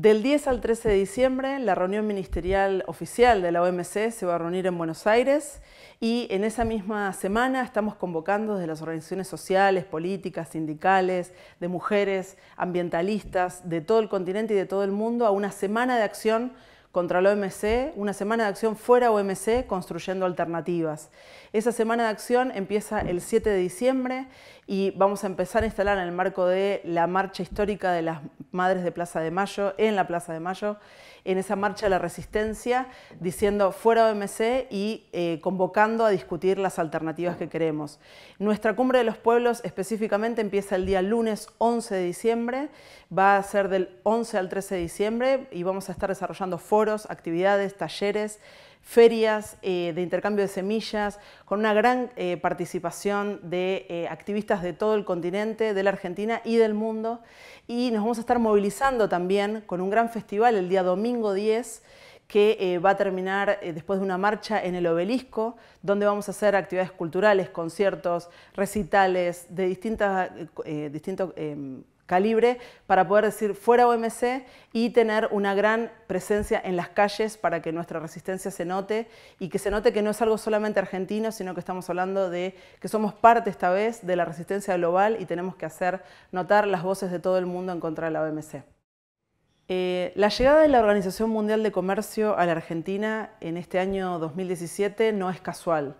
Del 10 al 13 de diciembre, la reunión ministerial oficial de la OMC se va a reunir en Buenos Aires y en esa misma semana estamos convocando desde las organizaciones sociales, políticas, sindicales, de mujeres, ambientalistas, de todo el continente y de todo el mundo a una semana de acción contra la OMC, una semana de acción fuera OMC construyendo alternativas. Esa semana de acción empieza el 7 de diciembre y vamos a empezar a instalar en el marco de la marcha histórica de las Madres de Plaza de Mayo, en la Plaza de Mayo, en esa marcha de la resistencia, diciendo fuera OMC y eh, convocando a discutir las alternativas que queremos. Nuestra cumbre de los pueblos específicamente empieza el día lunes 11 de diciembre, va a ser del 11 al 13 de diciembre y vamos a estar desarrollando foros, actividades, talleres, ferias eh, de intercambio de semillas, con una gran eh, participación de eh, activistas de todo el continente, de la Argentina y del mundo. Y nos vamos a estar movilizando también con un gran festival el día domingo 10 que va a terminar después de una marcha en el obelisco, donde vamos a hacer actividades culturales, conciertos, recitales de distintas, distintos em, calibre para poder decir fuera OMC y tener una gran presencia en las calles para que nuestra resistencia se note y que se note que no es algo solamente argentino, sino que estamos hablando de que somos parte esta vez de la resistencia global y tenemos que hacer notar las voces de todo el mundo en contra de la OMC. Eh, la llegada de la Organización Mundial de Comercio a la Argentina en este año 2017 no es casual.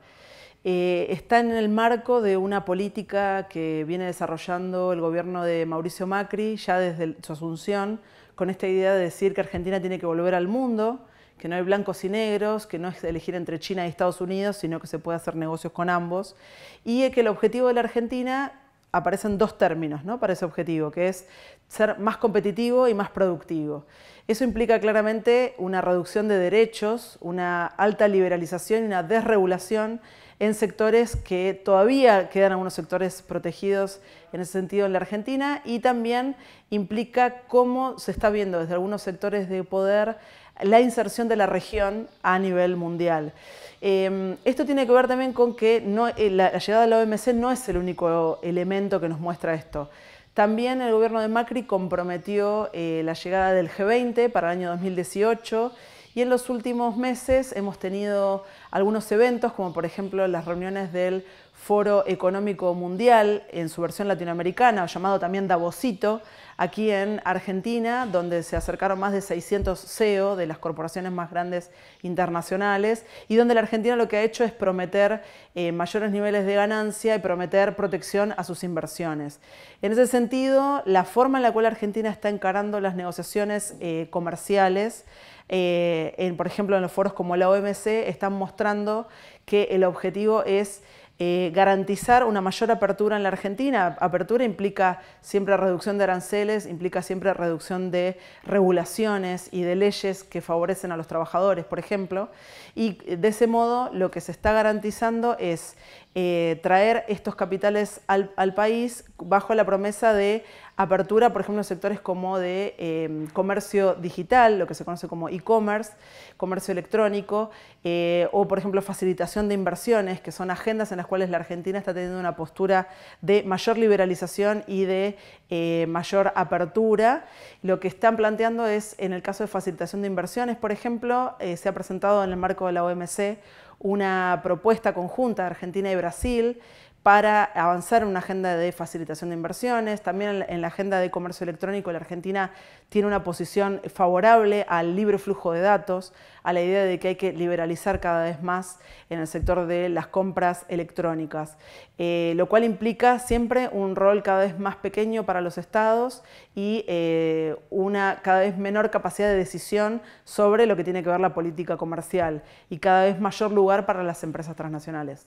Eh, está en el marco de una política que viene desarrollando el gobierno de Mauricio Macri ya desde su asunción, con esta idea de decir que Argentina tiene que volver al mundo, que no hay blancos y negros, que no es elegir entre China y Estados Unidos, sino que se puede hacer negocios con ambos, y que el objetivo de la Argentina aparecen dos términos ¿no? para ese objetivo, que es ser más competitivo y más productivo. Eso implica claramente una reducción de derechos, una alta liberalización y una desregulación en sectores que todavía quedan algunos sectores protegidos en ese sentido en la Argentina y también implica cómo se está viendo desde algunos sectores de poder la inserción de la región a nivel mundial. Em, esto tiene que ver también con que no, eh, la llegada de la OMC no es el único elemento que nos muestra esto. También el gobierno de Macri comprometió eh, la llegada del G20 para el año 2018 y en los últimos meses hemos tenido algunos eventos, como por ejemplo las reuniones del Foro Económico Mundial en su versión latinoamericana, llamado también Davosito, aquí en Argentina, donde se acercaron más de 600 CEO de las corporaciones más grandes internacionales y donde la Argentina lo que ha hecho es prometer eh, mayores niveles de ganancia y prometer protección a sus inversiones. En ese sentido, la forma en la cual Argentina está encarando las negociaciones eh, comerciales, eh, en, por ejemplo, en los foros como la OMC están mostrando que el objetivo es eh, garantizar una mayor apertura en la Argentina. Apertura implica siempre reducción de aranceles, implica siempre reducción de regulaciones y de leyes que favorecen a los trabajadores, por ejemplo. Y de ese modo lo que se está garantizando es eh, traer estos capitales al, país bajo la promesa de apertura, por ejemplo, en sectores como de em, comercio digital, lo que se conoce como e-commerce, comercio electrónico, eh, o por ejemplo facilitación de inversiones, que son agendas en las la Argentina está teniendo una postura de mayor liberalización y de eh, mayor apertura. Lo que están planteando es, en el caso de facilitación de inversiones, por ejemplo, eh, se ha presentado en el marco de la OMC una propuesta conjunta de Argentina y Brasil para avanzar en una agenda de facilitación de inversiones, también en la agenda de comercio electrónico la Argentina tiene una posición favorable al libre flujo de datos, a la idea de que hay que liberalizar cada vez más en el sector de las compras electrónicas, eh, lo cual implica siempre un rol cada vez más pequeño para los estados y eh, una cada vez menor capacidad de decisión sobre lo que tiene que ver la política comercial y cada vez mayor lugar para las empresas transnacionales.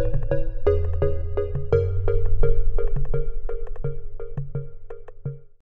thank you